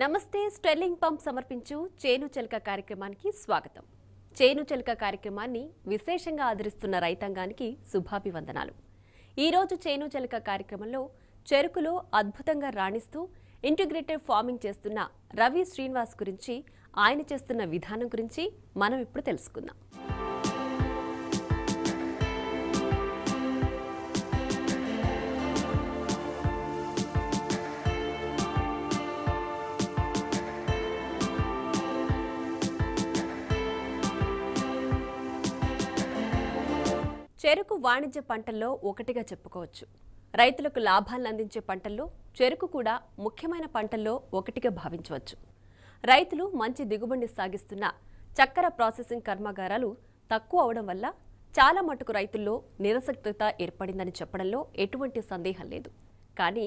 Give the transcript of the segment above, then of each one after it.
నమస్తే sterling pump సమర్పించు చేను చెలక కార్యక్రమానికి స్వాగతం చేను చెలక కార్యక్రమాన్ని విశేషంగా ఆదరిస్తున్న రైతాంగానికి శుభాభివందనాలు ఈరోజు చేను చెలక కార్యక్రమంలో చెరుకులో అద్భుతంగా రాణిస్తూ ఇంటిగ్రేటెడ్ ఫార్మింగ్ చేస్తున్న రవి శ్రీనివాస్ గురించి ఆయన చేస్తున్న విధానం గురించి మనం ఇప్పుడు తెలుసుకుందాం చెరుకు వాణిజ్య పంటల్లో ఒకటిగా చెప్పుకోవచ్చు రైతులకు లాభాలను అందించే పంటల్లో చెరుకు కూడా ముఖ్యమైన పంటల్లో ఒకటిగా భావించవచ్చు రైతులు మంచి దిగుబడిని సాగిస్తున్న చక్కెర ప్రాసెసింగ్ కర్మాగారాలు తక్కువ అవడం వల్ల చాలా మటుకు రైతుల్లో నిరసక్తత ఏర్పడిందని చెప్పడంలో ఎటువంటి సందేహం లేదు కానీ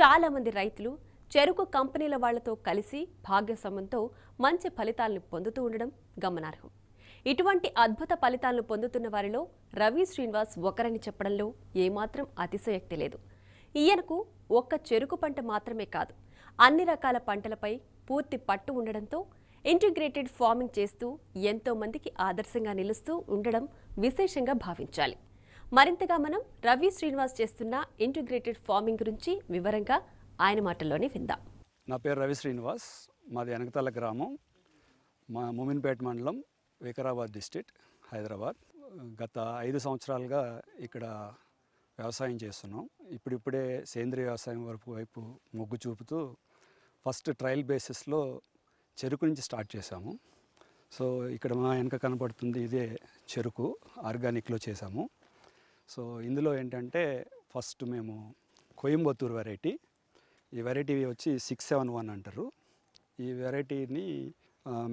చాలామంది రైతులు చెరుకు కంపెనీల వాళ్లతో కలిసి భాగ్యసమంతో మంచి ఫలితాలను పొందుతూ ఉండడం గమనార్హం ఇటువంటి అద్భుత ఫలితాలను పొందుతున్న వారిలో రవి శ్రీనివాస్ ఒకరని చెప్పడంలో ఏమాత్రం అతిశయక్తి లేదు ఈయనకు ఒక్క చెరుకు పంట మాత్రమే కాదు అన్ని రకాల పంటలపై పూర్తి పట్టు ఉండడంతో ఇంటిగ్రేటెడ్ ఫార్మింగ్ చేస్తూ ఎంతో మందికి ఆదర్శంగా నిలుస్తూ ఉండడం విశేషంగా భావించాలి మరింతగా మనం రవి శ్రీనివాస్ చేస్తున్న ఇంటిగ్రేటెడ్ ఫార్మింగ్ గురించి వివరంగా ఆయన మాటల్లోనే విందాం నా పేరు రవి శ్రీనివాస్ మాది వెనకతల గ్రామం మా మొమిన్పేట మండలం వికారాబాద్ డిస్టిక్ హైదరాబాద్ గత ఐదు సంవత్సరాలుగా ఇక్కడ వ్యవసాయం చేస్తున్నాం ఇప్పుడిప్పుడే సేంద్రియ వ్యవసాయం వరకు వైపు మొగ్గు చూపుతూ ఫస్ట్ ట్రయల్ బేసిస్లో చెరుకు నుంచి స్టార్ట్ చేశాము సో ఇక్కడ మా వెనక కనపడుతుంది ఇదే చెరుకు ఆర్గానిక్లో చేశాము సో ఇందులో ఏంటంటే ఫస్ట్ మేము కోయంబత్తూరు వెరైటీ ఈ వెరైటీ వచ్చి సిక్స్ సెవెన్ వన్ అంటారు ఈ వెరైటీని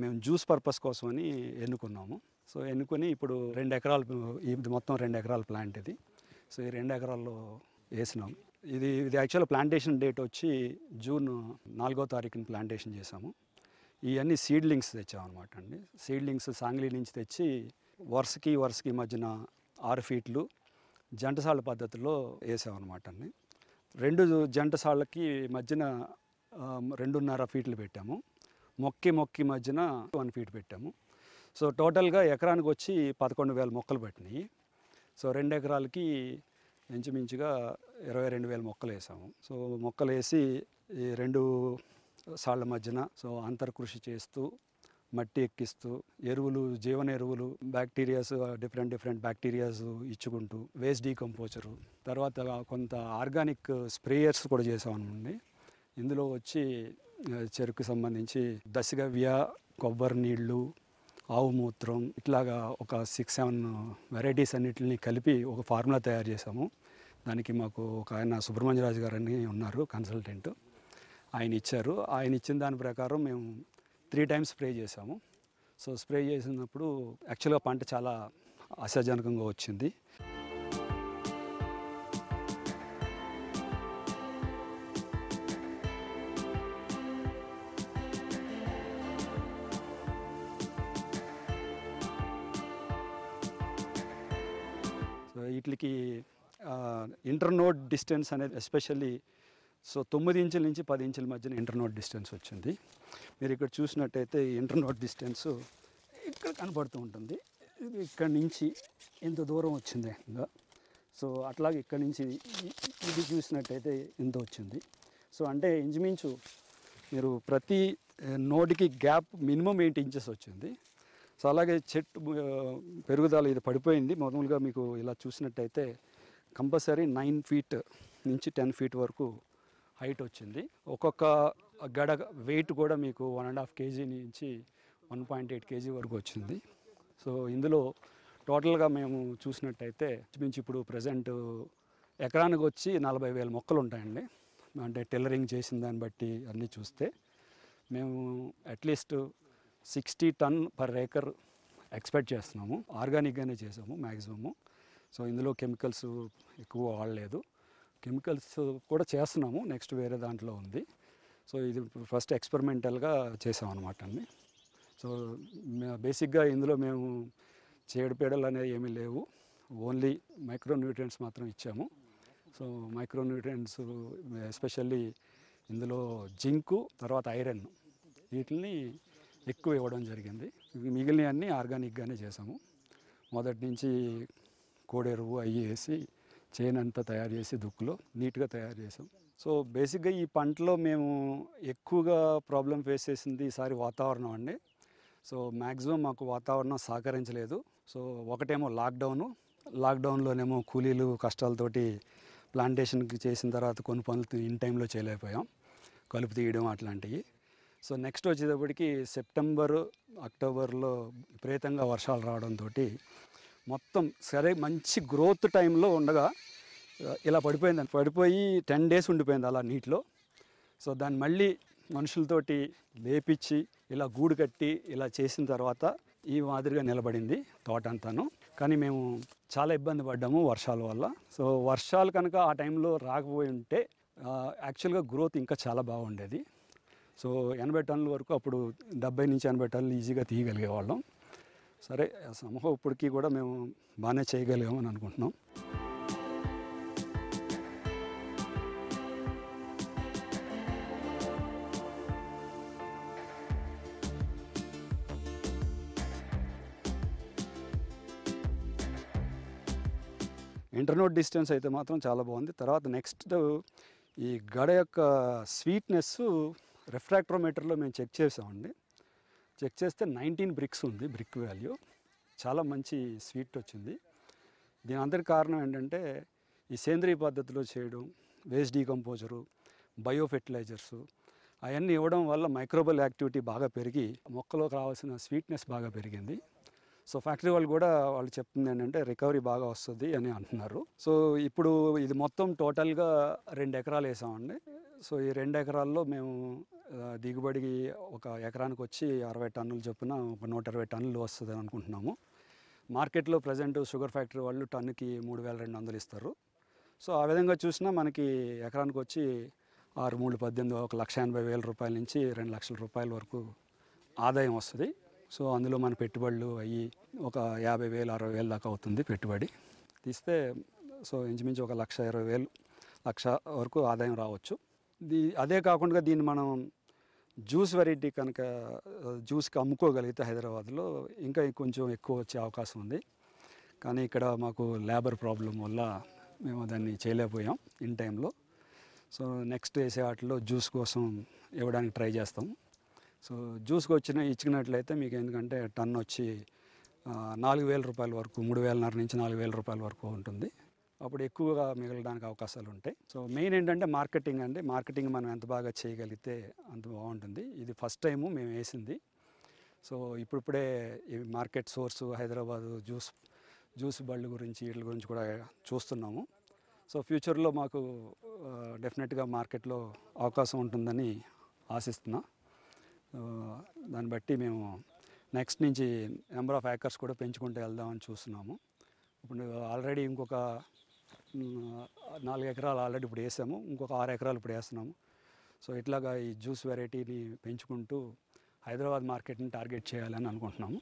మేము జ్యూస్ పర్పస్ కోసమని ఎన్నుకున్నాము సో ఎన్నుకొని ఇప్పుడు రెండు ఎకరాలు ఇది మొత్తం రెండు ఎకరాల ప్లాంట్ ఇది సో ఈ రెండు ఎకరాల్లో వేసినాం ఇది ఇది యాక్చువల్ ప్లాంటేషన్ డేట్ వచ్చి జూన్ నాలుగో తారీఖున ప్లాంటేషన్ చేసాము ఇవన్నీ సీడ్లింగ్స్ తెచ్చామన్నమాట అండి సీడ్లింగ్స్ సాంగ్లీ నుంచి తెచ్చి వరుసకి వరుసకి మధ్యన ఆరు ఫీట్లు జంటసాళ్ళ పద్ధతిలో వేసామన్నమాట అండి రెండు జంటసాళ్ళకి మధ్యన రెండున్నర ఫీట్లు పెట్టాము మొక్కి మొక్కి మధ్యన వన్ ఫీట్ పెట్టాము సో టోటల్గా ఎకరానికి వచ్చి పదకొండు వేల మొక్కలు పట్టినాయి సో రెండు ఎకరాలకి ఇంచుమించుగా ఇరవై రెండు వేల మొక్కలు వేసాము సో మొక్కలు వేసి ఈ రెండు సాళ్ల మధ్యన సో అంతర్కృషి చేస్తూ మట్టి ఎక్కిస్తూ ఎరువులు జీవన ఎరువులు బ్యాక్టీరియాస్ డిఫరెంట్ డిఫరెంట్ బ్యాక్టీరియాస్ ఇచ్చుకుంటూ వేస్ట్ డీకంపోజరు తర్వాత కొంత ఆర్గానిక్ స్ప్రేయర్స్ కూడా చేసామనుకోండి ఇందులో వచ్చి చెరుకు సంబంధించి దశగవ్య కొబ్బరి నీళ్ళు ఆవు మూత్రం ఇట్లాగా ఒక సిక్స్ సెవెన్ వెరైటీస్ అన్నిటిని కలిపి ఒక ఫార్ములా తయారు చేసాము దానికి మాకు ఒక ఆయన సుబ్రహ్మణ్యరాజు గారు అని ఉన్నారు కన్సల్టెంట్ ఆయన ఇచ్చారు ఆయన ఇచ్చిన దాని ప్రకారం మేము త్రీ టైమ్స్ స్ప్రే చేసాము సో స్ప్రే చేసినప్పుడు యాక్చువల్గా పంట చాలా ఆశాజనకంగా వచ్చింది ఇంటర్నోడ్ డిస్టెన్స్ అనేది ఎస్పెషల్లీ సో తొమ్మిది ఇంచుల నుంచి పది ఇంచుల మధ్యన ఇంటర్నోడ్ డిస్టెన్స్ వచ్చింది మీరు ఇక్కడ చూసినట్టయితే ఇంటర్నోట్ ఇంటర్నోడ్ డిస్టెన్స్ ఇక్కడ కనబడుతూ ఉంటుంది ఇది ఇక్కడ నుంచి ఎంత దూరం వచ్చింది ఇంకా సో అట్లాగే ఇక్కడ నుంచి ఇది చూసినట్టయితే ఇంత వచ్చింది సో అంటే ఇంచుమించు మీరు ప్రతి నోటికి గ్యాప్ మినిమం ఎయిట్ ఇంచెస్ వచ్చింది సో అలాగే చెట్టు పెరుగుదల ఇది పడిపోయింది మామూలుగా మీకు ఇలా చూసినట్టయితే కంపల్సరీ నైన్ ఫీట్ నుంచి టెన్ ఫీట్ వరకు హైట్ వచ్చింది ఒక్కొక్క గడ వెయిట్ కూడా మీకు వన్ అండ్ హాఫ్ కేజీ నుంచి వన్ పాయింట్ ఎయిట్ కేజీ వరకు వచ్చింది సో ఇందులో టోటల్గా మేము చూసినట్టయితే మించి ఇప్పుడు ప్రజెంట్ ఎకరానికి వచ్చి నలభై వేల మొక్కలు ఉంటాయండి అంటే టెలరింగ్ చేసిన దాన్ని బట్టి అన్నీ చూస్తే మేము at least sixty ton per acre expect చేస్తున్నాము ఆర్గానిక్గానే చేసాము మ్యాక్సిమము సో ఇందులో కెమికల్స్ ఎక్కువ వాడలేదు కెమికల్స్ కూడా చేస్తున్నాము నెక్స్ట్ వేరే దాంట్లో ఉంది సో ఇది ఫస్ట్ ఎక్స్పెరిమెంటల్గా చేసాం అనమాట అన్ని సో బేసిక్గా ఇందులో మేము చేడుపేడలు అనేవి ఏమీ లేవు ఓన్లీ మైక్రోన్యూట్రియంట్స్ మాత్రం ఇచ్చాము సో మైక్రోన్యూట్రియంట్స్ ఎస్పెషల్లీ ఇందులో జింకు తర్వాత ఐరన్ వీటిని ఎక్కువ ఇవ్వడం జరిగింది మిగిలినవన్నీ ఆర్గానిక్గానే చేసాము మొదటి నుంచి కోడెరువు అవి వేసి చేనంతా తయారు చేసి దుక్కులో నీట్గా తయారు చేసాం సో బేసిక్గా ఈ పంటలో మేము ఎక్కువగా ప్రాబ్లం ఫేస్ చేసింది ఈసారి వాతావరణం అండి సో మ్యాక్సిమం మాకు వాతావరణం సహకరించలేదు సో ఒకటేమో లాక్డౌను లాక్డౌన్లోనేమో కూలీలు కష్టాలతోటి ప్లాంటేషన్కి చేసిన తర్వాత కొన్ని పనులు ఇన్ టైంలో చేయలేకపోయాం కలుపు తీయడం అట్లాంటివి సో నెక్స్ట్ వచ్చేటప్పటికి సెప్టెంబరు అక్టోబర్లో విపరీతంగా వర్షాలు రావడంతో మొత్తం సరే మంచి గ్రోత్ టైంలో ఉండగా ఇలా పడిపోయింది పడిపోయి టెన్ డేస్ ఉండిపోయింది అలా నీటిలో సో దాన్ని మళ్ళీ మనుషులతోటి లేపించి ఇలా గూడు కట్టి ఇలా చేసిన తర్వాత ఈ మాదిరిగా నిలబడింది తోట అంతాను కానీ మేము చాలా ఇబ్బంది పడ్డాము వర్షాల వల్ల సో వర్షాలు కనుక ఆ టైంలో రాకపోయి ఉంటే యాక్చువల్గా గ్రోత్ ఇంకా చాలా బాగుండేది సో ఎనభై టన్నుల వరకు అప్పుడు డెబ్బై నుంచి ఎనభై టన్నులు ఈజీగా తీయగలిగేవాళ్ళం సరే సమూహం ఇప్పటికీ కూడా మేము బాగానే చేయగలిగామని అనుకుంటున్నాం ఇంటర్నోట్ డిస్టెన్స్ అయితే మాత్రం చాలా బాగుంది తర్వాత నెక్స్ట్ ఈ గడ యొక్క స్వీట్నెస్ రిఫ్రాక్ట్రోమీటర్లో మేము చెక్ చేసామండి చెక్ చేస్తే నైన్టీన్ బ్రిక్స్ ఉంది బ్రిక్ వాల్యూ చాలా మంచి స్వీట్ వచ్చింది దీని అందరి కారణం ఏంటంటే ఈ సేంద్రియ పద్ధతిలో చేయడం వేస్ట్ డీకంపోజరు బయో ఫెర్టిలైజర్స్ అవన్నీ ఇవ్వడం వల్ల మైక్రోబల్ యాక్టివిటీ బాగా పెరిగి మొక్కలోకి రావాల్సిన స్వీట్నెస్ బాగా పెరిగింది సో ఫ్యాక్టరీ వాళ్ళు కూడా వాళ్ళు చెప్తుంది ఏంటంటే రికవరీ బాగా వస్తుంది అని అంటున్నారు సో ఇప్పుడు ఇది మొత్తం టోటల్గా రెండు ఎకరాలు వేసామండి సో ఈ రెండు ఎకరాల్లో మేము దిగుబడికి ఒక ఎకరానికి వచ్చి అరవై టన్నులు చొప్పున ఒక నూట ఇరవై టన్నులు వస్తుంది అనుకుంటున్నాము మార్కెట్లో ప్రజెంట్ షుగర్ ఫ్యాక్టరీ వాళ్ళు టన్నుకి మూడు వేల రెండు వందలు ఇస్తారు సో ఆ విధంగా చూసినా మనకి ఎకరానికి వచ్చి ఆరు మూడు పద్దెనిమిది ఒక లక్ష ఎనభై వేల రూపాయల నుంచి రెండు లక్షల రూపాయల వరకు ఆదాయం వస్తుంది సో అందులో మన పెట్టుబడులు అయ్యి ఒక యాభై వేలు అరవై వేలు దాకా అవుతుంది పెట్టుబడి తీస్తే సో ఇంచుమించు ఒక లక్ష ఇరవై వేలు లక్ష వరకు ఆదాయం రావచ్చు దీ అదే కాకుండా దీన్ని మనం జ్యూస్ వెరైటీ కనుక జ్యూస్కి అమ్ముకోగలిగితే హైదరాబాద్లో ఇంకా కొంచెం ఎక్కువ వచ్చే అవకాశం ఉంది కానీ ఇక్కడ మాకు లేబర్ ప్రాబ్లం వల్ల మేము దాన్ని చేయలేకపోయాం ఇన్ టైంలో సో నెక్స్ట్ వేసే వాటిలో జ్యూస్ కోసం ఇవ్వడానికి ట్రై చేస్తాం సో జ్యూస్కి వచ్చిన ఇచ్చినట్లయితే మీకు ఎందుకంటే టన్ వచ్చి నాలుగు వేల రూపాయల వరకు మూడు వేలన్నర నుంచి నాలుగు వేల రూపాయల వరకు ఉంటుంది అప్పుడు ఎక్కువగా మిగలడానికి అవకాశాలు ఉంటాయి సో మెయిన్ ఏంటంటే మార్కెటింగ్ అండి మార్కెటింగ్ మనం ఎంత బాగా చేయగలిగితే అంత బాగుంటుంది ఇది ఫస్ట్ టైము మేము వేసింది సో ఇప్పుడిప్పుడే market source Hyderabad juice juice బళ్ళు గురించి వీటి గురించి కూడా చూస్తున్నాము సో ఫ్యూచర్లో మాకు డెఫినెట్గా మార్కెట్లో అవకాశం ఉంటుందని ఆశిస్తున్నా దాన్ని బట్టి మేము నెక్స్ట్ నుంచి నెంబర్ ఆఫ్ హ్యాకర్స్ కూడా పెంచుకుంటూ వెళ్దామని చూస్తున్నాము ఇప్పుడు ఆల్రెడీ ఇంకొక నాలుగు ఎకరాలు ఆల్రెడీ ఇప్పుడు వేసాము ఇంకొక ఆరు ఎకరాలు ఇప్పుడు వేస్తున్నాము సో ఇట్లాగా ఈ జ్యూస్ వెరైటీని పెంచుకుంటూ హైదరాబాద్ మార్కెట్ని టార్గెట్ చేయాలని అనుకుంటున్నాము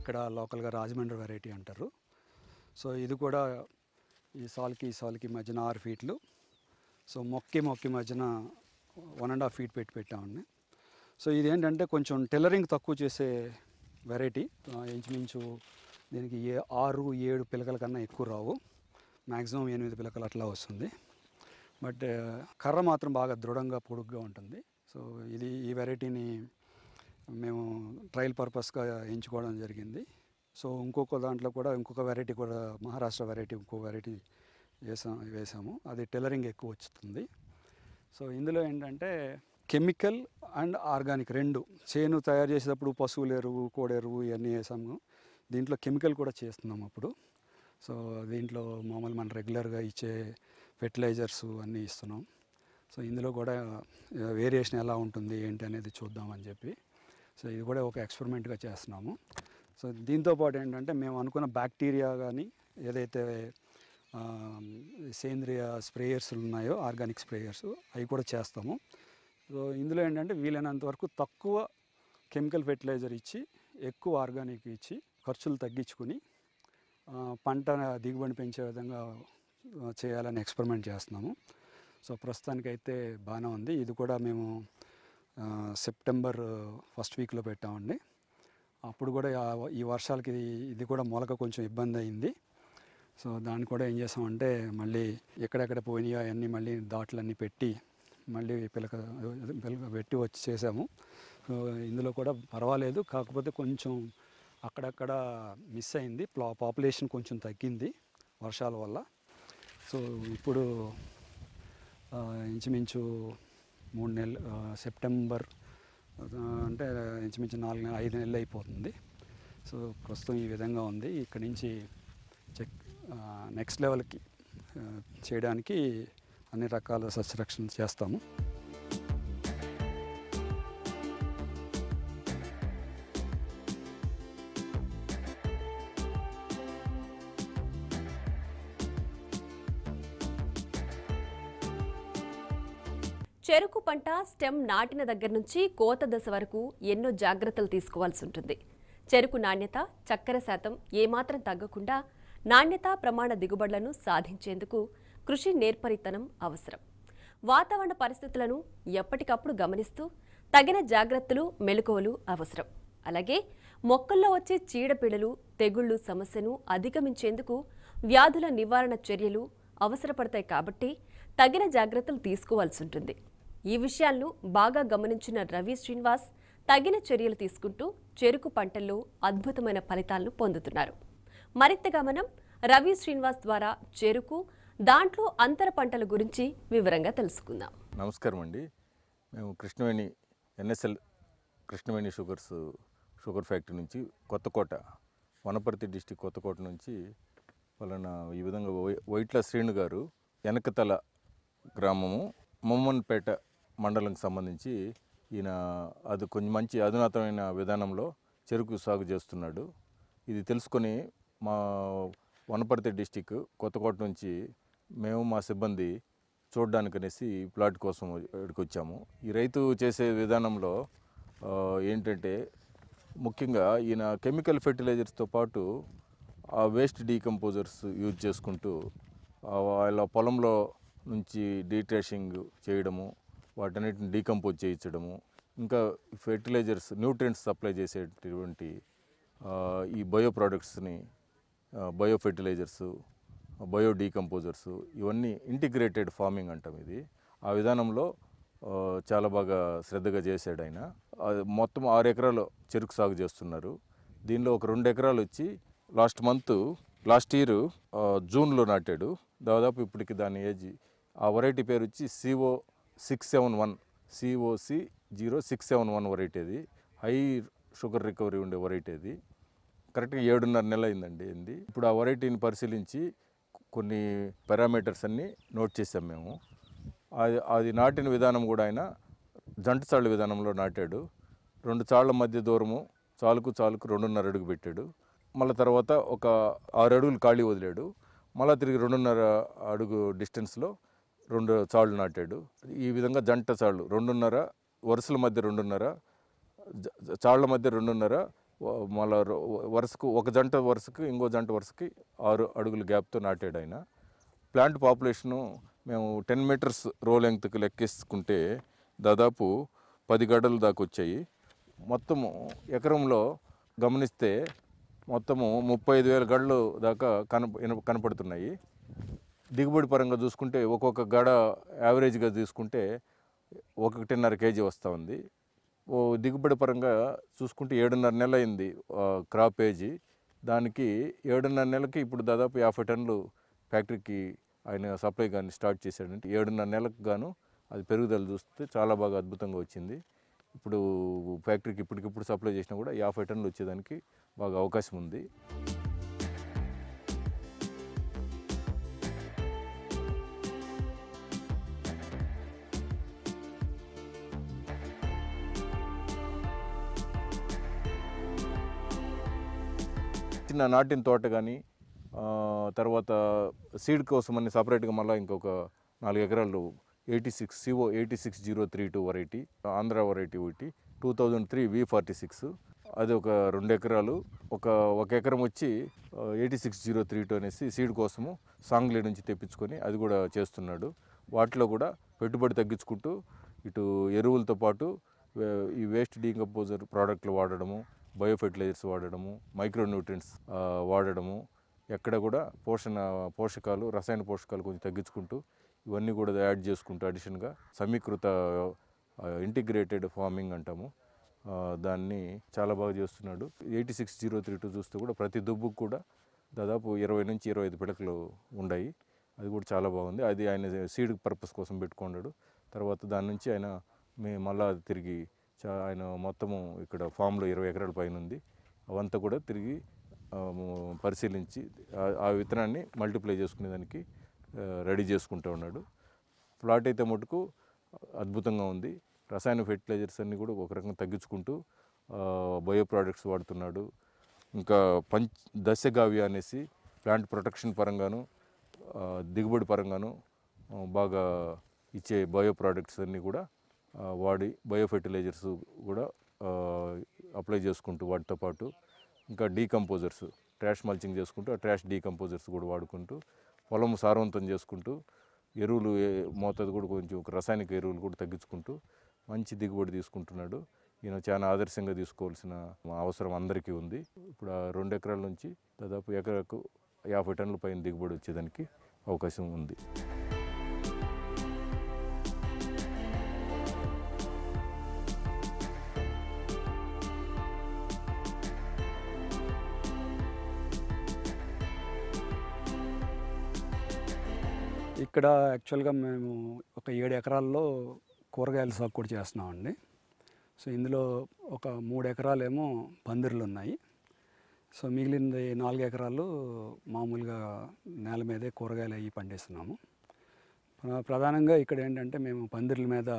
ఇక్కడ లోకల్గా రాజమండ్రి వెరైటీ అంటారు సో ఇది కూడా ఈ సాల్కి ఈ సాల్కి మధ్యన ఆరు ఫీట్లు సో మొక్కి మొక్కి మధ్యన వన్ అండ్ హాఫ్ ఫీట్ పెట్టి పెట్టామండి సో ఇది ఏంటంటే కొంచెం టెలరింగ్ తక్కువ చేసే వెరైటీ ఇంచుమించు దీనికి ఏ ఆరు ఏడు పిలకల కన్నా ఎక్కువ రావు మ్యాక్సిమం ఎనిమిది పిలకలు అట్లా వస్తుంది బట్ కర్ర మాత్రం బాగా దృఢంగా పొడుగ్గా ఉంటుంది సో ఇది ఈ వెరైటీని మేము ట్రయల్ పర్పస్గా ఎంచుకోవడం జరిగింది సో ఇంకొక దాంట్లో కూడా ఇంకొక వెరైటీ కూడా మహారాష్ట్ర వెరైటీ ఇంకో వెరైటీ వేసా వేసాము అది టెలరింగ్ ఎక్కువ వస్తుంది సో ఇందులో ఏంటంటే కెమికల్ అండ్ ఆర్గానిక్ రెండు చేను తయారు చేసేటప్పుడు పశువుల ఎరువు కోడెరువు ఇవన్నీ వేసాము దీంట్లో కెమికల్ కూడా చేస్తున్నాం అప్పుడు సో దీంట్లో మామూలు మనం రెగ్యులర్గా ఇచ్చే ఫెర్టిలైజర్స్ అన్నీ ఇస్తున్నాం సో ఇందులో కూడా వేరియేషన్ ఎలా ఉంటుంది ఏంటి అనేది చూద్దామని చెప్పి సో ఇది కూడా ఒక ఎక్స్పెరిమెంట్గా చేస్తున్నాము సో దీంతోపాటు ఏంటంటే మేము అనుకున్న బ్యాక్టీరియా కానీ ఏదైతే సేంద్రియ స్ప్రేయర్స్ ఉన్నాయో ఆర్గానిక్ స్ప్రేయర్స్ అవి కూడా చేస్తాము సో ఇందులో ఏంటంటే వీలైనంత వరకు తక్కువ కెమికల్ ఫెర్టిలైజర్ ఇచ్చి ఎక్కువ ఆర్గానిక్ ఇచ్చి ఖర్చులు తగ్గించుకుని పంట దిగుబడి పెంచే విధంగా చేయాలని ఎక్స్పెరిమెంట్ చేస్తున్నాము సో ప్రస్తుతానికైతే బాగానే ఉంది ఇది కూడా మేము సెప్టెంబర్ ఫస్ట్ వీక్లో పెట్టామండి అప్పుడు కూడా ఈ వర్షాలకి ఇది కూడా మొలక కొంచెం ఇబ్బంది అయింది సో దాన్ని కూడా ఏం చేసామంటే మళ్ళీ ఎక్కడెక్కడ పోయినాయో అవన్నీ మళ్ళీ దాట్లన్నీ పెట్టి మళ్ళీ పిలక పిలక పెట్టి వచ్చి చేసాము సో ఇందులో కూడా పర్వాలేదు కాకపోతే కొంచెం అక్కడక్కడ మిస్ అయింది పాపులేషన్ కొంచెం తగ్గింది వర్షాల వల్ల సో ఇప్పుడు ఇంచుమించు మూడు నెలలు సెప్టెంబర్ అంటే ఇంచుమించు నాలుగు నెలలు ఐదు నెలలు అయిపోతుంది సో ప్రస్తుతం ఈ విధంగా ఉంది ఇక్కడ నుంచి చెక్ నెక్స్ట్ లెవెల్కి చేయడానికి అన్ని రకాల సస్యరక్షణ చేస్తాము చెరుకు పంట స్టెమ్ నాటిన దగ్గర నుంచి కోత దశ వరకు ఎన్నో జాగ్రత్తలు తీసుకోవాల్సి ఉంటుంది చెరుకు నాణ్యత చక్కెర శాతం ఏమాత్రం తగ్గకుండా నాణ్యత ప్రమాణ దిగుబడులను సాధించేందుకు కృషి నేర్పరితనం అవసరం వాతావరణ పరిస్థితులను ఎప్పటికప్పుడు గమనిస్తూ తగిన జాగ్రత్తలు మెలకువలు అవసరం అలాగే మొక్కల్లో వచ్చే చీడపీడలు తెగుళ్ళు సమస్యను అధిగమించేందుకు వ్యాధుల నివారణ చర్యలు అవసరపడతాయి కాబట్టి తగిన జాగ్రత్తలు తీసుకోవాల్సి ఉంటుంది ఈ విషయాలను బాగా గమనించిన రవి శ్రీనివాస్ తగిన చర్యలు తీసుకుంటూ చెరుకు పంటల్లో అద్భుతమైన ఫలితాలను పొందుతున్నారు మరింతగా మనం రవి శ్రీనివాస్ ద్వారా చెరుకు దాంట్లో అంతర పంటల గురించి వివరంగా తెలుసుకుందాం నమస్కారం అండి మేము Krishnaveni NSL Krishnaveni sugars sugar factory నుంచి కొత్తకోట వనపర్తి డిస్టిక్ కొత్తకోట నుంచి వలన ఈ విధంగా వైట్ల శ్రీను గారు వెనకతల గ్రామము మొమ్మన్పేట మండలంకి సంబంధించి ఈయన అది కొంచెం మంచి అధునాతనమైన విధానంలో చెరుకు సాగు చేస్తున్నాడు ఇది తెలుసుకొని మా వనపర్తి డిస్టిక్ కొత్తకోట నుంచి మేము మా సిబ్బంది చూడడానికి అనేసి ప్లాట్ కోసం ఇక్కడికి వచ్చాము ఈ రైతు చేసే విధానంలో ఏంటంటే ముఖ్యంగా ఈయన కెమికల్ ఫెర్టిలైజర్స్తో పాటు ఆ వేస్ట్ డీకంపోజర్స్ యూజ్ చేసుకుంటూ వాళ్ళ పొలంలో నుంచి డీట్రేషింగ్ చేయడము వాటన్నిటిని డీకంపోజ్ చేయించడము ఇంకా ఫెర్టిలైజర్స్ న్యూట్రియంట్స్ సప్లై చేసేటటువంటి ఈ బయో ప్రోడక్ట్స్ని బయో ఫెర్టిలైజర్స్ బయో డీకంపోజర్స్ ఇవన్నీ ఇంటిగ్రేటెడ్ ఫార్మింగ్ అంటాం ఇది ఆ విధానంలో చాలా బాగా శ్రద్ధగా చేశాడు ఆయన మొత్తం ఆరు ఎకరాలు చెరుకు సాగు చేస్తున్నారు దీనిలో ఒక రెండు ఎకరాలు వచ్చి లాస్ట్ మంత్ లాస్ట్ ఇయర్ జూన్లో నాటాడు దాదాపు ఇప్పటికి దాని ఏజ్ ఆ వెరైటీ పేరు వచ్చి CO six seven one COC zero six seven one variety అది హై షుగర్ రికవరీ ఉండే వెరైటీ అది కరెక్ట్గా ఏడున్నర నెల అయిందండి ఏంది ఇప్పుడు ఆ వెరైటీని పరిశీలించి కొన్ని పారామీటర్స్ అన్నీ నోట్ చేసాం మేము అది అది నాటిన విధానం కూడా ఆయన జంట చాళ్ళ విధానంలో నాటాడు రెండు చాళ్ళ మధ్య దూరము చాలుకు చాలుకు రెండున్నర అడుగు పెట్టాడు మళ్ళీ తర్వాత ఒక ఆరు అడుగులు ఖాళీ వదిలాడు మళ్ళీ తిరిగి రెండున్నర అడుగు డిస్టెన్స్లో రెండు చాళ్ళు నాటాడు ఈ విధంగా జంట చాళ్ళు రెండున్నర వరుసల మధ్య రెండున్నర చాళ్ళ మధ్య రెండున్నర మళ్ళా వరుసకు ఒక జంట వరుసకు ఇంకో జంట వరుసకి ఆరు అడుగుల గ్యాప్తో నాటాడు ఆయన ప్లాంట్ పాపులేషను మేము టెన్ మీటర్స్ రో లెంగ్త్కి లెక్కేసుకుంటే దాదాపు పది గడలు దాకా వచ్చాయి మొత్తము ఎకరంలో గమనిస్తే మొత్తము ముప్పై ఐదు వేల గడ్లు దాకా కనప కనపడుతున్నాయి దిగుబడి పరంగా చూసుకుంటే ఒక్కొక్క గడ యావరేజ్గా తీసుకుంటే ఒకటిన్నర కేజీ వస్తూ ఉంది ఓ దిగుబడి పరంగా చూసుకుంటే ఏడున్నర నెల అయింది క్రాప్ ఏజీ దానికి ఏడున్నర నెలకి ఇప్పుడు దాదాపు యాభై టన్నులు ఫ్యాక్టరీకి ఆయన సప్లై కానీ స్టార్ట్ చేశాడంటే ఏడున్నర నెలకు గాను అది పెరుగుదల చూస్తే చాలా బాగా అద్భుతంగా వచ్చింది ఇప్పుడు ఫ్యాక్టరీకి ఇప్పటికిప్పుడు సప్లై చేసినా కూడా యాభై టన్నులు వచ్చేదానికి బాగా అవకాశం ఉంది చిన్న నాటిన తోట కానీ తర్వాత సీడ్ కోసం అని సపరేట్గా మళ్ళీ ఇంకొక నాలుగు ఎకరాలు eighty six CO eighty six zero three two variety Andhra variety ఒకటి two thousand three V forty six అది ఒక రెండు ఎకరాలు ఒక ఒక ఎకరం వచ్చి eighty six zero three two అనేసి సీడ్ కోసము సాంగ్లీ నుంచి తెప్పించుకొని అది కూడా చేస్తున్నాడు వాటిలో కూడా పెట్టుబడి తగ్గించుకుంటూ ఇటు ఎరువులతో పాటు ఈ వేస్ట్ డీకంపోజర్ ప్రోడక్ట్లు వాడడము బయో ఫెర్టిలైజర్స్ వాడడము మైక్రోన్యూట్రియన్స్ వాడడము ఎక్కడ కూడా పోషణ పోషకాలు రసాయన పోషకాలు కొంచెం తగ్గించుకుంటూ ఇవన్నీ కూడా యాడ్ చేసుకుంటూ అడిషన్గా సమీకృత ఇంటిగ్రేటెడ్ ఫార్మింగ్ అంటాము దాన్ని చాలా బాగా చేస్తున్నాడు eighty six zero three two చూస్తే కూడా ప్రతి దుబ్బుకు కూడా దాదాపు ఇరవై నుంచి ఇరవై ఐదు పిడకలు ఉన్నాయి అది కూడా చాలా బాగుంది అది ఆయన సీడ్ పర్పస్ కోసం పెట్టుకున్నాడు తర్వాత దాని నుంచి ఆయన మేము మళ్ళీ తిరిగి ఆయన మొత్తము ఇక్కడ ఫామ్లో ఇరవై ఎకరాల పైన ఉంది అవంతా కూడా తిరిగి పరిశీలించి ఆ విత్తనాన్ని మల్టిప్లై చేసుకునేదానికి రెడీ చేసుకుంటూ ఉన్నాడు ప్లాట్ అయితే మటుకు అద్భుతంగా ఉంది రసాయన ఫెర్టిలైజర్స్ అన్నీ కూడా ఒక రకంగా తగ్గించుకుంటూ బయో ప్రోడక్ట్స్ వాడుతున్నాడు ఇంకా పంచ్ దశగావి అనేసి ప్లాంట్ ప్రొటెక్షన్ పరంగాను దిగుబడి పరంగాను బాగా ఇచ్చే బయో ప్రోడక్ట్స్ అన్నీ కూడా వాడి బయో ఫెర్టిలైజర్స్ కూడా అప్లై చేసుకుంటూ వాటితో పాటు ఇంకా డీకంపోజర్స్ ట్రాష్ మల్చింగ్ చేసుకుంటూ ఆ ట్రాష్ డీకంపోజర్స్ కూడా వాడుకుంటూ పొలం సారవంతం చేసుకుంటూ ఎరువులు మోతాదు కూడా కొంచెం రసాయనిక ఎరువులు కూడా తగ్గించుకుంటూ మంచి దిగుబడి తీసుకుంటున్నాడు ఈయన చాలా ఆదర్శంగా తీసుకోవాల్సిన అవసరం అందరికీ ఉంది ఇప్పుడు ఆ రెండు ఎకరాల నుంచి దాదాపు ఎకరాకు యాభై టన్నుల పైన దిగుబడి వచ్చేదానికి అవకాశం ఉంది ఇక్కడ యాక్చువల్గా మేము ఒక ఏడు ఎకరాల్లో కూరగాయల సాగు కూడా చేస్తున్నామండి సో ఇందులో ఒక మూడు ఎకరాలేమో పందిర్లు ఉన్నాయి సో మిగిలినది నాలుగు ఎకరాలు మామూలుగా నేల మీదే కూరగాయలు అవి పండిస్తున్నాము ప్రధానంగా ఇక్కడ ఏంటంటే మేము పందిర్ల మీద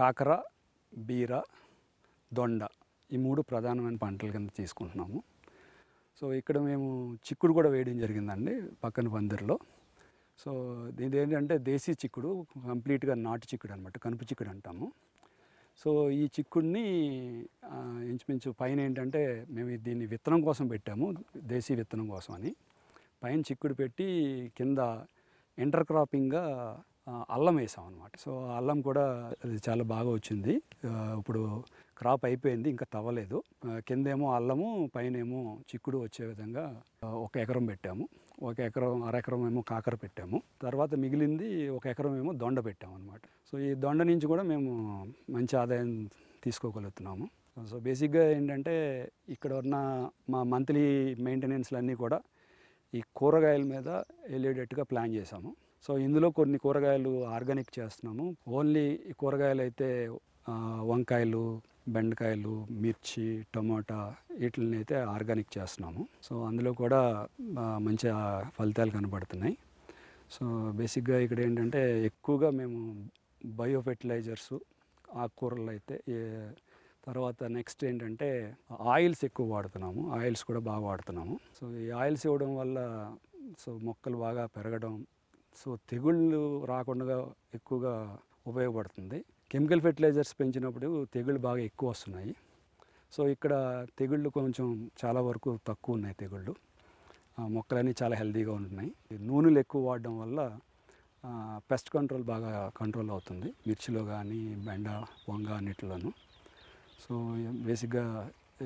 కాకర బీర దొండ ఈ మూడు ప్రధానమైన పంటల కింద తీసుకుంటున్నాము సో ఇక్కడ మేము చిక్కుడు కూడా వేయడం జరిగిందండి పక్కన పందిరిలో సో దీని ఏంటంటే దేశీ చిక్కుడు కంప్లీట్గా నాటు చిక్కుడు అనమాట కనుపు చిక్కుడు అంటాము సో ఈ చిక్కుడిని ఇంచుమించు పైన ఏంటంటే మేము దీన్ని విత్తనం కోసం పెట్టాము దేశీ విత్తనం కోసం అని పైన చిక్కుడు పెట్టి కింద ఇంటర్ క్రాపింగ్గా అల్లం వేసాం అనమాట సో అల్లం కూడా అది చాలా బాగా వచ్చింది ఇప్పుడు క్రాప్ అయిపోయింది ఇంకా తవ్వలేదు కిందేమో అల్లము పైనేమో చిక్కుడు వచ్చే విధంగా ఒక ఎకరం పెట్టాము ఒక ఎకరం ఎకరం ఏమో కాకర పెట్టాము తర్వాత మిగిలింది ఒక ఎకరం ఏమో దొండ పెట్టాము అనమాట సో ఈ దొండ నుంచి కూడా మేము మంచి ఆదాయం తీసుకోగలుగుతున్నాము సో బేసిక్గా ఏంటంటే ఇక్కడ ఉన్న మా మంత్లీ మెయింటెనెన్స్లన్నీ కూడా ఈ కూరగాయల మీద వెళ్ళేటట్టుగా ప్లాన్ చేశాము సో ఇందులో కొన్ని కూరగాయలు ఆర్గానిక్ చేస్తున్నాము ఓన్లీ కూరగాయలు అయితే వంకాయలు బెండకాయలు మిర్చి టమాటా వీటిని అయితే ఆర్గానిక్ చేస్తున్నాము సో అందులో కూడా మంచి ఫలితాలు కనబడుతున్నాయి సో బేసిక్గా ఇక్కడ ఏంటంటే ఎక్కువగా మేము బయో ఫెర్టిలైజర్స్ ఆకుకూరలు అయితే తర్వాత నెక్స్ట్ ఏంటంటే ఆయిల్స్ ఎక్కువ వాడుతున్నాము ఆయిల్స్ కూడా బాగా వాడుతున్నాము సో ఈ ఆయిల్స్ ఇవ్వడం వల్ల సో మొక్కలు బాగా పెరగడం సో తెగుళ్ళు రాకుండా ఎక్కువగా ఉపయోగపడుతుంది కెమికల్ ఫెర్టిలైజర్స్ పెంచినప్పుడు తెగుళ్ళు బాగా ఎక్కువ వస్తున్నాయి సో ఇక్కడ తెగుళ్ళు కొంచెం చాలా వరకు తక్కువ ఉన్నాయి తెగుళ్ళు మొక్కలన్నీ చాలా హెల్దీగా ఉంటున్నాయి నూనెలు ఎక్కువ వాడడం వల్ల పెస్ట్ కంట్రోల్ బాగా కంట్రోల్ అవుతుంది మిర్చిలో కానీ బెండ వంగ అన్నిటిలోనూ సో బేసిక్గా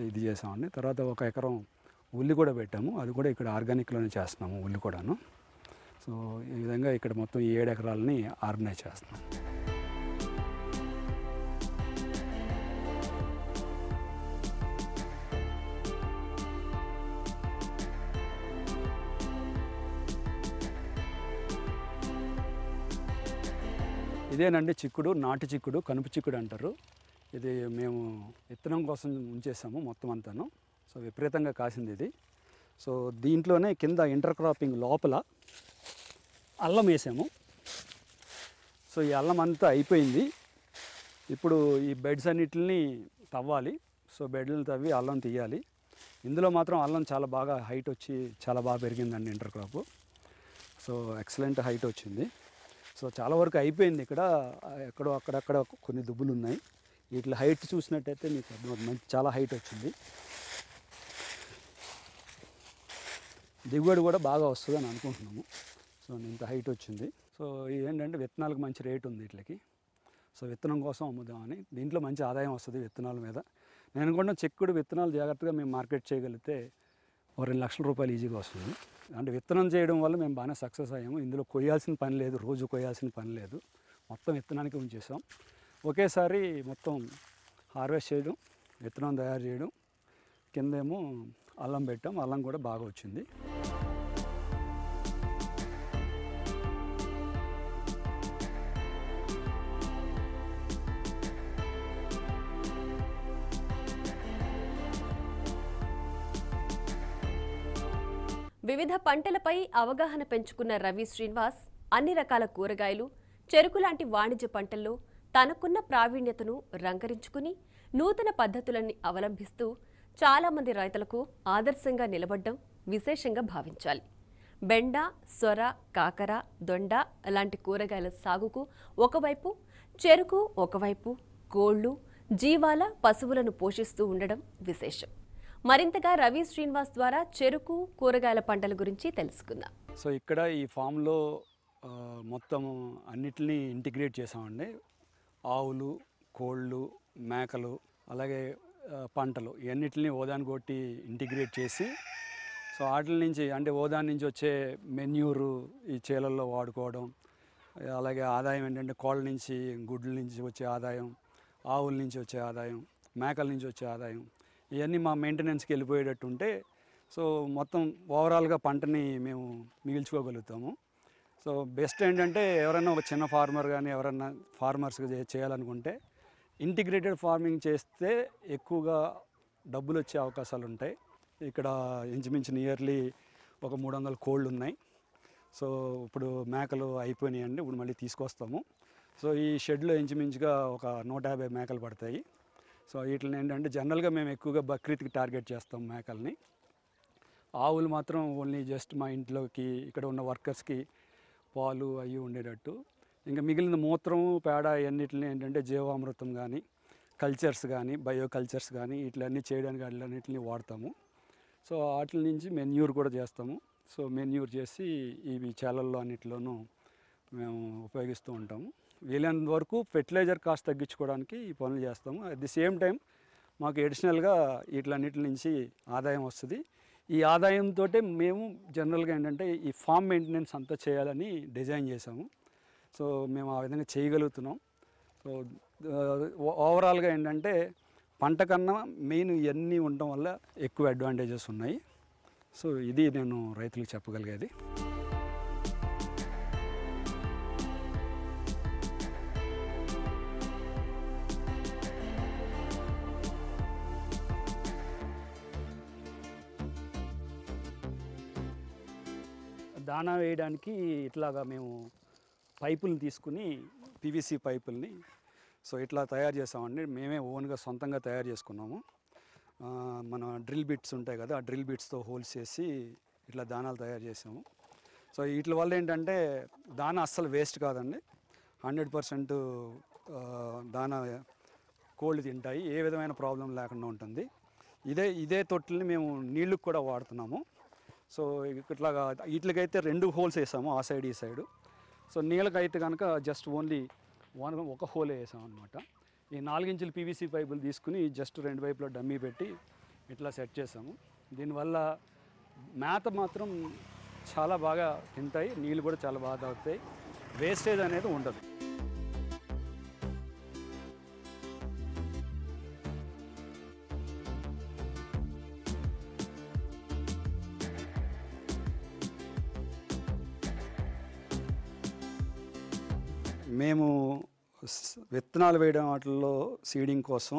ఇది చేసామండి తర్వాత ఒక ఎకరం ఉల్లి కూడా పెట్టాము అది కూడా ఇక్కడ ఆర్గానిక్లోనే చేస్తున్నాము ఉల్లి కూడాను సో ఈ విధంగా ఇక్కడ మొత్తం ఏడు ఎకరాలని ఆర్గనైజ్ చేస్తున్నాము ఇదేనండి చిక్కుడు నాటు చిక్కుడు కనుపు చిక్కుడు అంటారు ఇది మేము విత్తనం కోసం ఉంచేసాము మొత్తం అంతాను సో విపరీతంగా కాసింది ఇది సో దీంట్లోనే కింద ఇంటర్ క్రాపింగ్ లోపల అల్లం వేసాము సో ఈ అల్లం అంతా అయిపోయింది ఇప్పుడు ఈ బెడ్స్ అన్నిటిని తవ్వాలి సో బెడ్లను తవ్వి అల్లం తీయాలి ఇందులో మాత్రం అల్లం చాలా బాగా హైట్ వచ్చి చాలా బాగా పెరిగిందండి inter crop so excellent height వచ్చింది సో చాలా వరకు అయిపోయింది ఇక్కడ ఎక్కడో అక్కడక్కడ కొన్ని దుబ్బులు ఉన్నాయి వీటి హైట్ చూసినట్టయితే మీకు అర్థమవుతుంది చాలా హైట్ వచ్చింది దిగుబడి కూడా బాగా వస్తుంది అని అనుకుంటున్నాము సో ఇంత హైట్ వచ్చింది సో ఏంటంటే విత్తనాలకు మంచి రేట్ ఉంది వీటికి సో విత్తనం కోసం అమ్ముదామని దీంట్లో మంచి ఆదాయం వస్తుంది విత్తనాల మీద నేను అనుకుంటున్నాను చెక్కుడు విత్తనాలు జాగ్రత్తగా మేము మార్కెట్ చేయగలిగితే ఓ రెండు లక్షల రూపాయలు ఈజీగా వస్తుంది అంటే విత్తనం చేయడం వల్ల మేము బాగానే సక్సెస్ అయ్యాము ఇందులో కొయ్యాల్సిన పని లేదు రోజు కొయ్యాల్సిన పని లేదు మొత్తం విత్తనానికి ఉంచేసాం ఒకేసారి మొత్తం హార్వెస్ట్ చేయడం విత్తనం తయారు చేయడం కిందేమో అల్లం పెట్టాం అల్లం కూడా బాగా వచ్చింది వివిధ పంటలపై అవగాహన పెంచుకున్న రవి శ్రీనివాస్ అన్ని రకాల కూరగాయలు చెరుకు లాంటి వాణిజ్య పంటల్లో తనకున్న ప్రావీణ్యతను రంగరించుకుని నూతన పద్ధతులని అవలంబిస్తూ చాలామంది రైతులకు ఆదర్శంగా నిలబడ్డం విశేషంగా భావించాలి బెండ సొర కాకర దొండ లాంటి కూరగాయల సాగుకు ఒకవైపు చెరుకు ఒకవైపు కోళ్ళు జీవాల పశువులను పోషిస్తూ ఉండడం విశేషం మరింతగా రవి శ్రీనివాస్ ద్వారా చెరుకు కూరగాయల పంటల గురించి తెలుసుకుందాం సో ఇక్కడ ఈ ఫామ్లో మొత్తం అన్నిటినీ ఇంటిగ్రేట్ చేసామండి ఆవులు కోళ్ళు మేకలు అలాగే పంటలు ఇవన్నిటిని ఓదాని కొట్టి ఇంటిగ్రేట్ చేసి సో వాటి నుంచి అంటే ఓదాన్ నుంచి వచ్చే మెన్యూరు ఈ చేలల్లో వాడుకోవడం అలాగే ఆదాయం ఏంటంటే కోళ్ళ నుంచి గుడ్ల నుంచి వచ్చే ఆదాయం ఆవుల నుంచి వచ్చే ఆదాయం మేకల నుంచి వచ్చే ఆదాయం ఇవన్నీ మా మెయింటెనెన్స్కి వెళ్ళిపోయేటట్టు ఉంటే సో మొత్తం ఓవరాల్గా పంటని మేము మిగిల్చుకోగలుగుతాము సో బెస్ట్ ఏంటంటే ఎవరైనా ఒక చిన్న ఫార్మర్ కానీ ఎవరైనా ఫార్మర్స్ చేయాలనుకుంటే ఇంటిగ్రేటెడ్ ఫార్మింగ్ చేస్తే ఎక్కువగా డబ్బులు వచ్చే అవకాశాలు ఉంటాయి ఇక్కడ ఇంచుమించు నియర్లీ ఒక మూడు వందల కోళ్ళు ఉన్నాయి సో ఇప్పుడు మేకలు అయిపోయినాయండి ఇప్పుడు మళ్ళీ తీసుకొస్తాము సో ఈ షెడ్లో ఇంచుమించుగా ఒక నూట యాభై మేకలు పడతాయి సో వీటిని ఏంటంటే జనరల్గా మేము ఎక్కువగా బక్రీద్కి టార్గెట్ చేస్తాం మేకల్ని ఆవులు మాత్రం ఓన్లీ జస్ట్ మా ఇంట్లోకి ఇక్కడ ఉన్న వర్కర్స్కి పాలు అవి ఉండేటట్టు ఇంకా మిగిలిన మూత్రం పేడ అన్నిటిని ఏంటంటే జీవామృతం కానీ కల్చర్స్ కానీ బయో కల్చర్స్ కానీ వీటిలన్నీ చేయడానికి వాటిలన్నింటినీ వాడతాము సో వాటి నుంచి మెన్యూర్ కూడా చేస్తాము సో మెన్యూర్ చేసి ఇవి చేలల్లో అన్నిటిలోనూ మేము ఉపయోగిస్తూ ఉంటాము వీలైనంత వరకు ఫెర్టిలైజర్ కాస్ట్ తగ్గించుకోవడానికి ఈ పనులు చేస్తాము అట్ ది సేమ్ టైం మాకు ఎడిషనల్గా వీటిలన్నిటి నుంచి ఆదాయం వస్తుంది ఈ ఆదాయంతో మేము జనరల్గా ఏంటంటే ఈ ఫామ్ మెయింటెనెన్స్ అంతా చేయాలని డిజైన్ చేసాము సో మేము ఆ విధంగా చేయగలుగుతున్నాం సో ఓవరాల్గా uh, ఏంటంటే పంట కన్నా మెయిన్ ఇవన్నీ ఉండటం వల్ల ఎక్కువ అడ్వాంటేజెస్ ఉన్నాయి సో ఇది నేను రైతులకు చెప్పగలిగేది దానా వేయడానికి ఇట్లాగా మేము పైపుల్ని తీసుకుని పివిసి పైపుల్ని సో ఇట్లా తయారు చేసామండి మేమే ఓన్గా సొంతంగా తయారు చేసుకున్నాము మన డ్రిల్ బిట్స్ ఉంటాయి కదా ఆ డ్రిల్ బిట్స్తో హోల్స్ చేసి ఇట్లా దానాలు తయారు చేసాము సో వీటి వల్ల ఏంటంటే దాన అస్సలు వేస్ట్ కాదండి హండ్రెడ్ పర్సెంట్ దాన కోల్డ్ తింటాయి ఏ విధమైన ప్రాబ్లం లేకుండా ఉంటుంది ఇదే ఇదే తొట్టుని మేము నీళ్ళకు కూడా వాడుతున్నాము సో ఇట్లాగా వీటికైతే రెండు హోల్స్ వేసాము ఆ సైడ్ ఈ సైడు సో నీళ్ళకైతే కనుక జస్ట్ ఓన్లీ వన్ ఒక హోలే వేసాం అనమాట ఈ నాలుగించులు పీవీసీ పైపులు తీసుకుని జస్ట్ రెండు వైపులో డమ్మీ పెట్టి ఇట్లా సెట్ చేసాము దీనివల్ల మేత మాత్రం చాలా బాగా తింటాయి నీళ్ళు కూడా చాలా బాగా తాగుతాయి వేస్టేజ్ అనేది ఉండదు విత్తనాలు వేయడం వాటిల్లో సీడింగ్ కోసం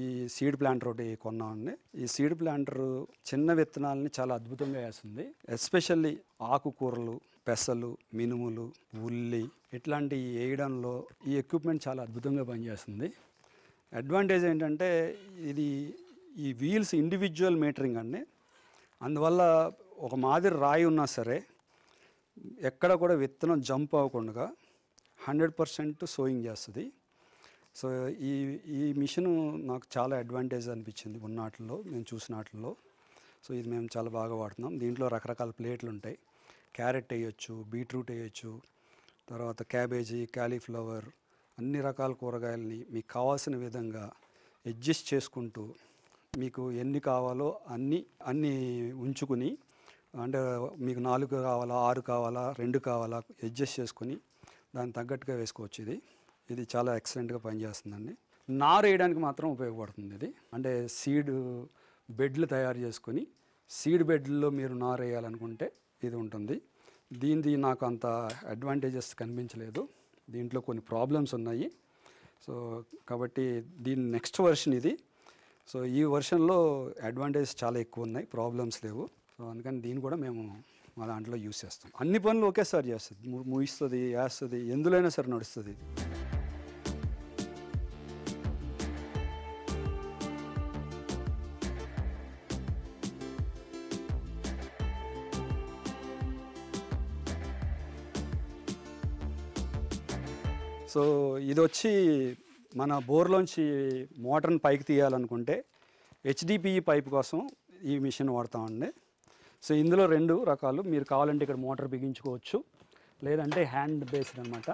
ఈ సీడ్ ప్లాంటర్ ఒకటి కొన్నామండి ఈ సీడ్ ప్లాంటర్ చిన్న విత్తనాలని చాలా అద్భుతంగా వేస్తుంది ఎస్పెషల్లీ ఆకుకూరలు పెసలు మినుములు ఉల్లి ఇట్లాంటివి వేయడంలో ఈ ఎక్విప్మెంట్ చాలా అద్భుతంగా పనిచేస్తుంది అడ్వాంటేజ్ ఏంటంటే ఇది ఈ వీల్స్ ఇండివిజువల్ మీటరింగ్ అండి అందువల్ల ఒక మాదిరి రాయి ఉన్నా సరే ఎక్కడ కూడా విత్తనం జంప్ అవ్వకుండా హండ్రెడ్ పర్సెంట్ సోయింగ్ చేస్తుంది సో ఈ ఈ మిషన్ నాకు చాలా అడ్వాంటేజ్ అనిపించింది ఉన్నట్లో నేను చూసినట్లో సో ఇది మేము చాలా బాగా వాడుతున్నాం దీంట్లో రకరకాల ప్లేట్లు ఉంటాయి క్యారెట్ వేయొచ్చు బీట్రూట్ వేయొచ్చు తర్వాత క్యాబేజీ క్యాలీఫ్లవర్ అన్ని రకాల కూరగాయలని మీకు కావాల్సిన విధంగా అడ్జస్ట్ చేసుకుంటూ మీకు ఎన్ని కావాలో అన్ని అన్నీ ఉంచుకుని అంటే మీకు నాలుగు కావాలా ఆరు కావాలా రెండు కావాలా అడ్జస్ట్ చేసుకుని దాన్ని తగ్గట్టుగా వేసుకోవచ్చు ఇది ఇది చాలా ఎక్సలెంట్గా పనిచేస్తుందండి నారు వేయడానికి మాత్రం ఉపయోగపడుతుంది ఇది అంటే సీడ్ బెడ్లు తయారు చేసుకొని సీడ్ బెడ్లో మీరు నారు వేయాలనుకుంటే ఇది ఉంటుంది దీనిది నాకు అంత అడ్వాంటేజెస్ కనిపించలేదు దీంట్లో కొన్ని ప్రాబ్లమ్స్ ఉన్నాయి సో కాబట్టి దీని నెక్స్ట్ వర్షన్ ఇది సో ఈ వర్షన్లో అడ్వాంటేజ్ చాలా ఎక్కువ ఉన్నాయి ప్రాబ్లమ్స్ లేవు సో అందుకని దీన్ని కూడా మేము మా దాంట్లో యూస్ చేస్తాం అన్ని పనులు ఒకేసారి చేస్తుంది ముగిస్తుంది వేస్తుంది ఎందులైనా సరే నడుస్తుంది ఇది సో ఇది వచ్చి మన బోర్లోంచి మోటార్ని పైకి తీయాలనుకుంటే హెచ్డిపిఈ పైప్ కోసం ఈ మిషన్ వాడతామండి సో ఇందులో రెండు రకాలు మీరు కావాలంటే ఇక్కడ మోటార్ బిగించుకోవచ్చు లేదంటే హ్యాండ్ బేస్డ్ అనమాట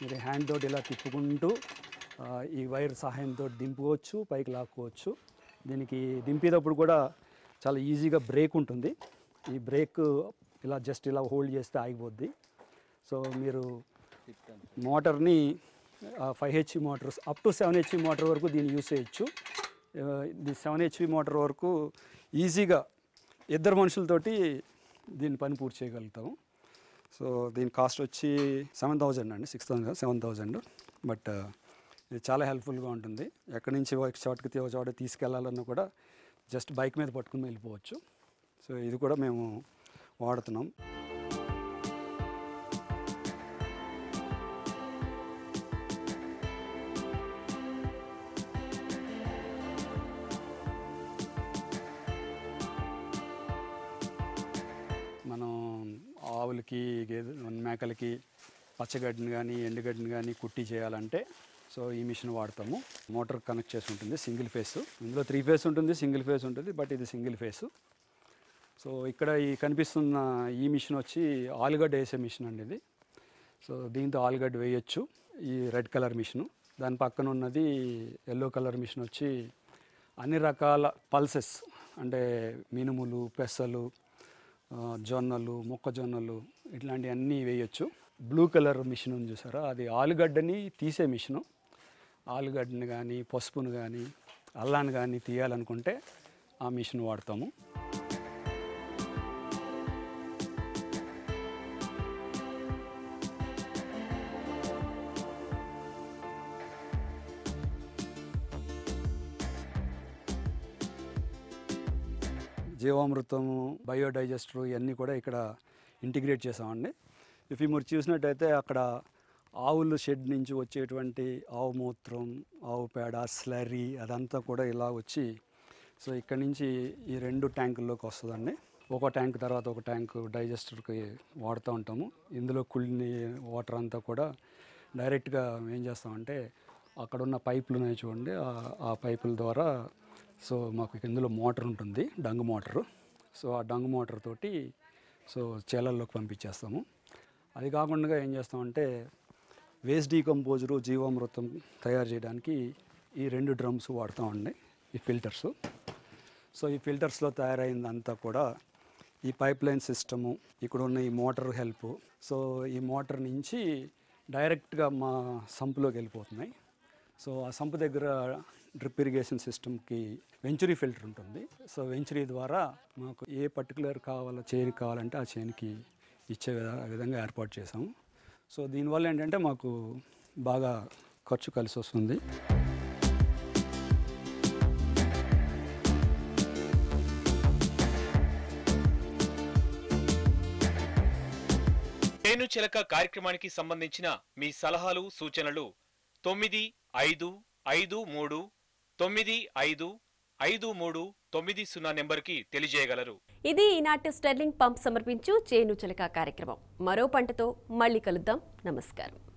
మీరు హ్యాండ్ తోటి ఇలా తిప్పుకుంటూ ఈ వైర్ సహాయంతో దింపుకోవచ్చు పైకి లాక్కోవచ్చు దీనికి దింపేటప్పుడు కూడా చాలా ఈజీగా బ్రేక్ ఉంటుంది ఈ బ్రేక్ ఇలా జస్ట్ ఇలా హోల్డ్ చేస్తే ఆగిపోద్ది సో మీరు మోటార్ని five HP motors up to seven HP motor వరకు దీన్ని యూస్ చేయొచ్చు ఇది సెవెన్ హెచ్పి మోటార్ వరకు ఈజీగా ఇద్దరు మనుషులతోటి దీని పని పూర్తి చేయగలుగుతాము సో దీని కాస్ట్ వచ్చి సెవెన్ థౌజండ్ అండి six thousand seven thousand but ఇది చాలా హెల్ప్ఫుల్గా ఉంటుంది ఎక్కడి నుంచి ఒక చోటుకి ఒక చోట తీసుకెళ్లాలన్నా కూడా జస్ట్ బైక్ మీద పట్టుకుని వెళ్ళిపోవచ్చు సో ఇది కూడా మేము వాడుతున్నాం గేదెలకి గేదె మేకలకి పచ్చగడ్డిని కానీ ఎండుగడ్డిని కానీ కుట్టి చేయాలంటే సో ఈ మిషన్ వాడతాము మోటార్ కనెక్ట్ చేసి ఉంటుంది సింగిల్ ఫేస్ ఇందులో త్రీ ఫేస్ ఉంటుంది సింగిల్ ఫేస్ ఉంటుంది బట్ ఇది సింగిల్ ఫేస్ సో ఇక్కడ ఈ కనిపిస్తున్న ఈ మిషన్ వచ్చి ఆలుగడ్డ వేసే మిషన్ అండి ఇది సో దీంతో ఆలుగడ్డ వేయచ్చు ఈ రెడ్ కలర్ మిషను దాని పక్కన ఉన్నది ఎల్లో కలర్ మిషన్ వచ్చి అన్ని రకాల పల్సెస్ అంటే మినుములు పెసలు జొన్నలు మొక్కజొన్నలు ఇట్లాంటివన్నీ వేయచ్చు బ్లూ కలర్ మిషన్ ఉంది చూసారా అది ఆలుగడ్డని తీసే మిషను ఆలుగడ్డని కానీ పసుపును కానీ అల్లాన్ని కానీ తీయాలనుకుంటే ఆ మిషన్ వాడతాము జీవామృతము బయోడైజెస్టర్ ఇవన్నీ కూడా ఇక్కడ ఇంటిగ్రేట్ చేసామండి ఇఫ్ మీరు చూసినట్టయితే అక్కడ ఆవుల షెడ్ నుంచి వచ్చేటువంటి ఆవు మూత్రం ఆవు పేడ స్లరీ అదంతా కూడా ఇలా వచ్చి సో ఇక్కడ నుంచి ఈ రెండు ట్యాంకుల్లోకి వస్తుందండి ఒక ట్యాంక్ తర్వాత ఒక ట్యాంక్ డైజెస్టర్కి వాడుతూ ఉంటాము ఇందులో కుళ్ళిని వాటర్ అంతా కూడా డైరెక్ట్గా ఏం చేస్తామంటే అక్కడ ఉన్న పైపులు ఉన్నాయి చూడండి ఆ పైపుల ద్వారా సో మాకు ఇందులో మోటార్ ఉంటుంది డంగ్ మోటారు సో ఆ డంగ్ మోటార్ తోటి సో చేలల్లోకి పంపించేస్తాము అది కాకుండా ఏం చేస్తామంటే వేస్ట్ డీకంపోజరు జీవామృతం తయారు చేయడానికి ఈ రెండు డ్రమ్స్ వాడుతామండి ఈ ఫిల్టర్స్ సో ఈ ఫిల్టర్స్లో తయారైందంతా కూడా ఈ పైప్ లైన్ సిస్టము ఇక్కడ ఉన్న ఈ మోటార్ హెల్ప్ సో ఈ మోటార్ నుంచి డైరెక్ట్గా మా సంపులోకి వెళ్ళిపోతున్నాయి సో ఆ సంపు దగ్గర డ్రిప్ ఇరిగేషన్ సిస్టమ్కి వెంచురీ ఫిల్టర్ ఉంటుంది సో వెంచురీ ద్వారా మాకు ఏ పర్టికులర్ కావాలో చేను కావాలంటే ఆ చేనికి ఇచ్చే విధంగా ఏర్పాటు చేసాము సో దీనివల్ల ఏంటంటే మాకు బాగా ఖర్చు కలిసి వస్తుంది నేను చిలక కార్యక్రమానికి సంబంధించిన మీ సలహాలు సూచనలు తొమ్మిది ఐదు ఐదు మూడు తొమ్మిది ఐదు ఐదు మూడు తొమ్మిది సున్నా నెంబర్కి తెలియజేయగలరు ఇది ఈనాటి స్టెర్లింగ్ పంప్ సమర్పించు చేను చిలక కార్యక్రమం మరో పంటతో మళ్ళీ కలుద్దాం నమస్కారం